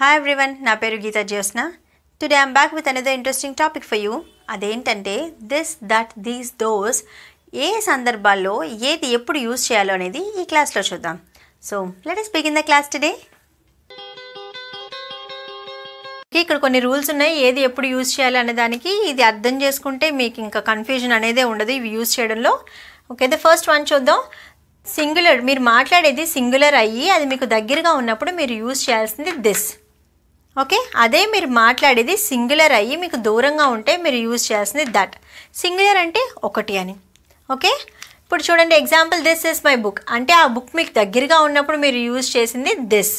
hi everyone నా పేరు Geeta Jyotsna today I'm back with అనేది ఇంట్రెస్టింగ్ టాపిక్ ఫర్ యూ అదేంటంటే దిస్ దట్ దీస్ దోస్ ఏ సందర్భాల్లో ఏది ఎప్పుడు యూజ్ చేయాలో అనేది ఈ క్లాస్లో చూద్దాం so let us begin the class today ఇక్కడ కొన్ని రూల్స్ ఉన్నాయి ఏది ఎప్పుడు యూజ్ చేయాలి అనే దానికి ఇది అర్థం చేసుకుంటే మీకు ఇంకా కన్ఫ్యూజన్ అనేదే ఉండదు ఇవి యూజ్ చేయడంలో ఓకే ద ఫస్ట్ వన్ చూద్దాం సింగులర్ మీరు మాట్లాడేది సింగులర్ అయ్యి అది మీకు దగ్గరగా ఉన్నప్పుడు మీరు యూజ్ చేయాల్సింది దిస్ ఓకే అదే మీరు మాట్లాడేది సింగులర్ అయ్యి మీకు దూరంగా ఉంటే మీరు యూజ్ చేయాల్సింది దట్ సింగులర్ అంటే ఒకటి అని ఓకే ఇప్పుడు చూడండి example this is my book అంటే ఆ బుక్ మీకు దగ్గరగా ఉన్నప్పుడు మీరు యూజ్ చేసింది దిస్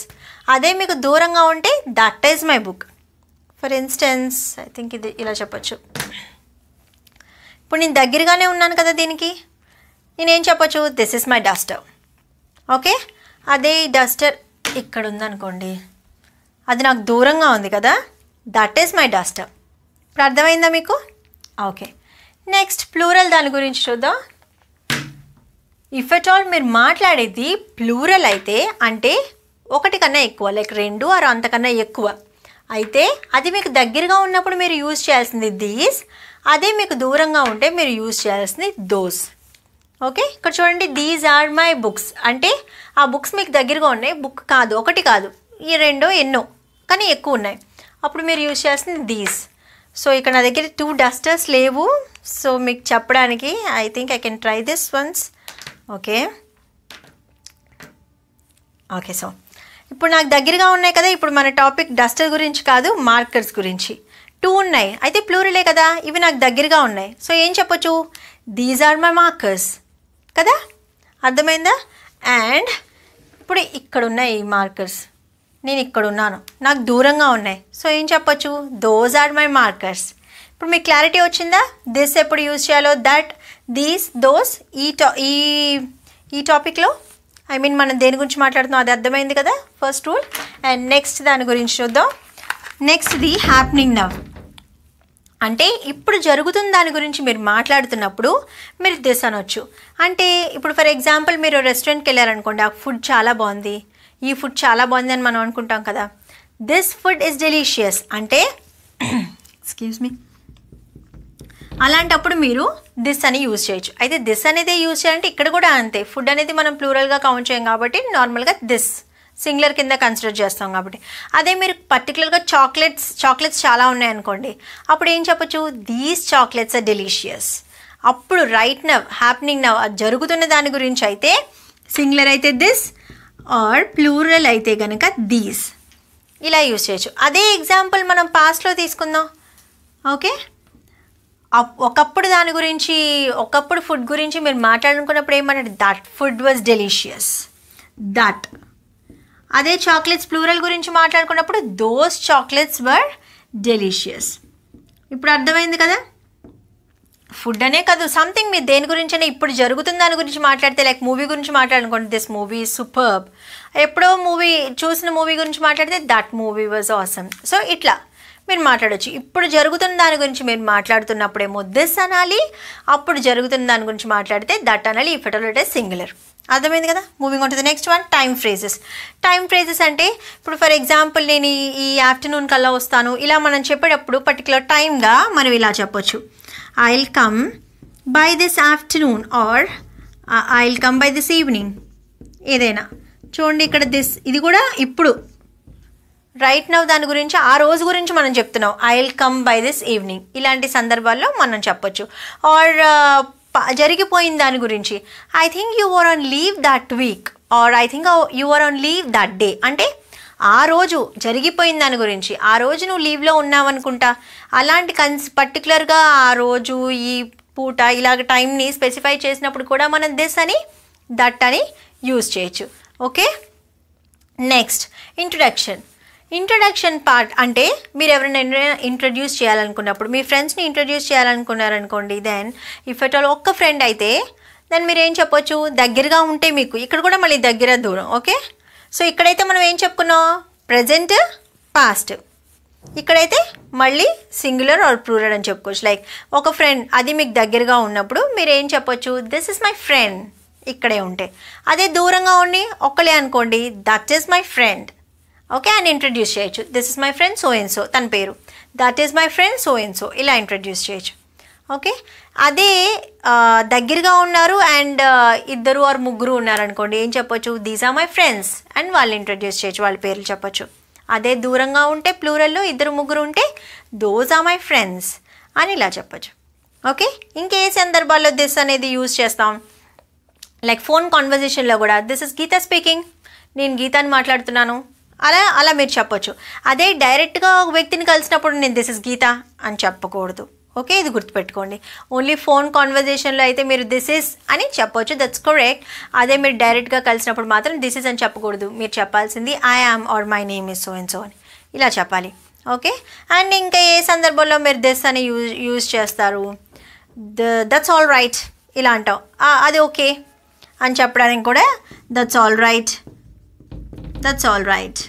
అదే మీకు దూరంగా ఉంటే that is my book for instance I think ఇది ఇలా చెప్పచ్చు ఇప్పుడు నేను దగ్గరగానే ఉన్నాను కదా దీనికి నేనేం చెప్పచ్చు this is my duster okay అదే డస్టర్ ఇక్కడ ఉందనుకోండి అది నాకు దూరంగా ఉంది కదా దట్ ఈస్ మై డస్టర్ ఇప్పుడు అర్థమైందా మీకు ఓకే నెక్స్ట్ ప్లూరల్ దాని గురించి చూద్దాం ఇఫ్ ఎట్ ఆల్ మీరు మాట్లాడేది ప్లూరల్ అయితే అంటే ఒకటి కన్నా ఎక్కువ లైక్ రెండు ఆరు అంతకన్నా ఎక్కువ అయితే అది మీకు దగ్గరగా ఉన్నప్పుడు మీరు యూజ్ చేయాల్సింది దీస్ అదే మీకు దూరంగా ఉంటే మీరు యూజ్ చేయాల్సింది దోస్ ఓకే ఇక్కడ చూడండి దీస్ ఆర్ మై బుక్స్ అంటే ఆ బుక్స్ మీకు దగ్గరగా ఉన్నాయి బుక్ కాదు ఒకటి కాదు ఈ రెండో ఎన్నో కానీ ఎక్కువ ఉన్నాయి అప్పుడు మీరు యూజ్ చేస్తుంది దీస్ సో ఇక్కడ నా దగ్గర టూ డస్టర్స్ లేవు సో మీకు చెప్పడానికి I think I can try this ones okay okay so ఇప్పుడు నాకు దగ్గరగా ఉన్నాయి కదా ఇప్పుడు మన టాపిక్ డస్టర్ గురించి కాదు మార్కర్స్ గురించి టూ ఉన్నాయి అయితే ప్లూరలే కదా ఇవి నాకు దగ్గరగా ఉన్నాయి సో ఏం చెప్పొచ్చు దీస్ ఆర్ మై మార్కర్స్ కదా అర్థమైందా అండ్ ఇప్పుడు ఇక్కడ ఉన్నాయి ఈ మార్కర్స్ నేను ఇక్కడున్నాను నాకు దూరంగా ఉన్నాయి సో ఏం చెప్పొచ్చు దోస్ ఆర్ మై మార్కర్స్ ఇప్పుడు మీకు క్లారిటీ వచ్చిందా దిస్ ఎప్పుడు యూజ్ చేయాలో దట్ దీస్ దోస్ ఈ టా ఈ ఈ టాపిక్లో ఐ మీన్ మనం దేని గురించి మాట్లాడుతున్నాం అది అర్థమైంది కదా ఫస్ట్ రూల్ అండ్ నెక్స్ట్ దాని గురించి చూద్దాం నెక్స్ట్ ది హ్యాప్నింగ్ నవ్ అంటే ఇప్పుడు జరుగుతున్న దాని గురించి మీరు మాట్లాడుతున్నప్పుడు మీరు దిస్ అనొచ్చు అంటే ఇప్పుడు ఫర్ ఎగ్జాంపుల్ మీరు రెస్టారెంట్కి వెళ్ళారనుకోండి ఆ ఫుడ్ చాలా బాగుంది ఈ ఫుడ్ చాలా బాగుంది అని మనం అనుకుంటాం కదా దిస్ ఫుడ్ ఇస్ డెలీషియస్ అంటే ఎక్స్క్యూజ్ మీ అలాంటప్పుడు మీరు దిస్ అని యూజ్ చేయొచ్చు అయితే దిస్ అనేది యూజ్ చేయాలంటే ఇక్కడ కూడా అంతే ఫుడ్ అనేది మనం ప్లూరల్గా కౌంట్ చేయం కాబట్టి నార్మల్గా దిస్ సింగులర్ కింద కన్సిడర్ చేస్తాం కాబట్టి అదే మీరు పర్టికులర్గా చాక్లెట్స్ చాక్లెట్స్ చాలా ఉన్నాయనుకోండి అప్పుడు ఏం చెప్పచ్చు దీస్ చాక్లెట్స్ ఆర్ డెలీషియస్ అప్పుడు రైట్ నవ్ హ్యాపెనింగ్ నవ్ జరుగుతున్న దాని గురించి అయితే సింగులర్ అయితే దిస్ ఆర్ ప్లూరల్ అయితే కనుక దీస్ ఇలా యూజ్ చేయొచ్చు అదే ఎగ్జాంపుల్ మనం పాస్ట్లో తీసుకుందాం ఓకే ఒకప్పుడు దాని గురించి ఒకప్పుడు ఫుడ్ గురించి మీరు మాట్లాడుకున్నప్పుడు ఏమన్నారు that food was delicious that అదే చాక్లెట్స్ ప్లూరల్ గురించి మాట్లాడుకున్నప్పుడు దోస్ చాక్లెట్స్ వర్ డెలిషియస్ ఇప్పుడు అర్థమైంది కదా ఫుడ్ అనే కాదు సంథింగ్ మీరు దేని గురించి అయినా ఇప్పుడు జరుగుతున్న దాని గురించి మాట్లాడితే లైక్ మూవీ గురించి మాట్లాడుకోండి దిస్ మూవీ సూపర్బ్ ఎప్పుడో మూవీ చూసిన మూవీ గురించి మాట్లాడితే that movie was awesome so ఇట్లా మీరు మాట్లాడచ్చు ఇప్పుడు జరుగుతున్న దాని గురించి మీరు మాట్లాడుతున్నప్పుడేమో దిస్ అనాలి అప్పుడు జరుగుతున్న దాని గురించి మాట్లాడితే దట్ అనాలి ఈ ఫెటోలెట్ సింగులర్ అర్థమైంది కదా మూవింగ్ ఉంటుంది next one time phrases time phrases అంటే ఇప్పుడు ఫర్ ఎగ్జాంపుల్ నేను ఈ ఆఫ్టర్నూన్ కల్లా వస్తాను ఇలా మనం చెప్పేటప్పుడు పర్టికులర్ టైంగా మనం ఇలా చెప్పొచ్చు I'll come by this afternoon or I'll come by this evening ఏదైనా చూడండి ఇక్కడ దిస్ ఇది కూడా ఇప్పుడు రైట్ నవ్ దాని గురించి ఆ రోజు గురించి మనం చెప్తున్నాం I'll come by this evening ఇలాంటి సందర్భాల్లో మనం చెప్పొచ్చు ఆర్ uh, జరిగిపోయిన దాని గురించి I think you were on leave that week or I think you were on leave that day అంటే ఆ రోజు జరిగిపోయిన దాని గురించి ఆ రోజు నువ్వు లీవ్లో ఉన్నావనుకుంటా అలాంటి కన్స్ పర్టికులర్గా ఆ రోజు ఈ పూట ఇలాగ టైంని స్పెసిఫై చేసినప్పుడు కూడా మనం దిస్ అని దట్ అని యూజ్ చేయొచ్చు okay next introduction introduction part అంటే మీరు ఎవరైనా ఇంట్రడ్యూస్ చేయాలనుకున్నప్పుడు మీ ఫ్రెండ్స్ని ఇంట్రడ్యూస్ చేయాలనుకున్నారనుకోండి దెన్ ఇఫ్ ఎట్ ఆల్ ఒక్క ఫ్రెండ్ అయితే దెన్ మీరు ఏం చెప్పొచ్చు దగ్గరగా ఉంటే మీకు ఇక్కడ కూడా మళ్ళీ దగ్గర దూరం ఓకే సో ఇక్కడైతే మనం ఏం చెప్పుకున్నాం ప్రజెంట్ పాస్ట్ ఇక్కడైతే మళ్ళీ సింగులర్ ఆర్ ప్రూరల్ అని చెప్పుకోవచ్చు లైక్ ఒక ఫ్రెండ్ అది మీకు దగ్గరగా ఉన్నప్పుడు మీరు ఏం చెప్పొచ్చు దిస్ ఇస్ మై ఫ్రెండ్ ఇక్కడే ఉంటే అదే దూరంగా ఉండి ఒక్కలే అనుకోండి that is my friend okay అని ఇంట్రడ్యూస్ చేయొచ్చు this is my friend so and so తన పేరు that is my friend so and so ఇలా ఇంట్రడ్యూస్ చేయొచ్చు ఓకే అదే దగ్గరగా ఉన్నారు అండ్ ఇద్దరు ఆరు ముగ్గురు ఉన్నారనుకోండి ఏం చెప్పొచ్చు these are my friends and వాళ్ళు ఇంట్రడ్యూస్ చేయొచ్చు వాళ్ళ పేర్లు చెప్పొచ్చు అదే దూరంగా ఉంటే ప్లూరల్లో ఇద్దరు ముగ్గురు ఉంటే దోస్ ఆర్ మై ఫ్రెండ్స్ అని ఇలా చెప్పొచ్చు ఓకే ఇంకే సందర్భాల్లో దిస్ అనేది యూజ్ చేస్తాం లైక్ ఫోన్ కాన్వర్జేషన్లో కూడా దిస్ ఇస్ గీత స్పీకింగ్ నేను గీతాని మాట్లాడుతున్నాను అలా అలా మీరు చెప్పొచ్చు అదే డైరెక్ట్గా ఒక వ్యక్తిని కలిసినప్పుడు నేను దిస్ ఇస్ గీత అని చెప్పకూడదు ఓకే ఇది గుర్తుపెట్టుకోండి ఓన్లీ ఫోన్ కాన్వర్జేషన్లో అయితే మీరు దిస్ ఇస్ అని చెప్పొచ్చు దట్స్ కరెక్ట్ అదే మీరు డైరెక్ట్గా కలిసినప్పుడు మాత్రం దిస్ ఇస్ అని చెప్పకూడదు మీరు చెప్పాల్సింది I am or my name is so and so అని ఇలా చెప్పాలి ఓకే అండ్ ఇంకా ఏ సందర్భంలో మీరు దిస్ అని యూజ్ యూజ్ చేస్తారు దట్స్ ఆల్ రైట్ ఇలా అంటాం అది ఓకే అని చెప్పడానికి కూడా that's all right that's all right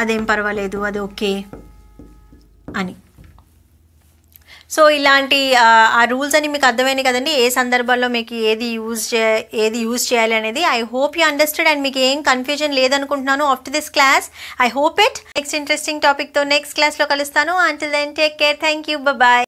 అదేం పర్వాలేదు అది ఓకే అని సో ఇలాంటి ఆ రూల్స్ అని మీకు అర్థమైంది కదండి ఏ సందర్భంలో మీకు ఏది యూజ్ చే ఏది యూజ్ చేయాలి అనేది I hope you understand and మీకు ఏం కన్ఫ్యూజన్ లేదనుకుంటున్నాను after this class I hope it next interesting టాపిక్తో నెక్స్ట్ క్లాస్లో కలుస్తాను until then take care thank you bye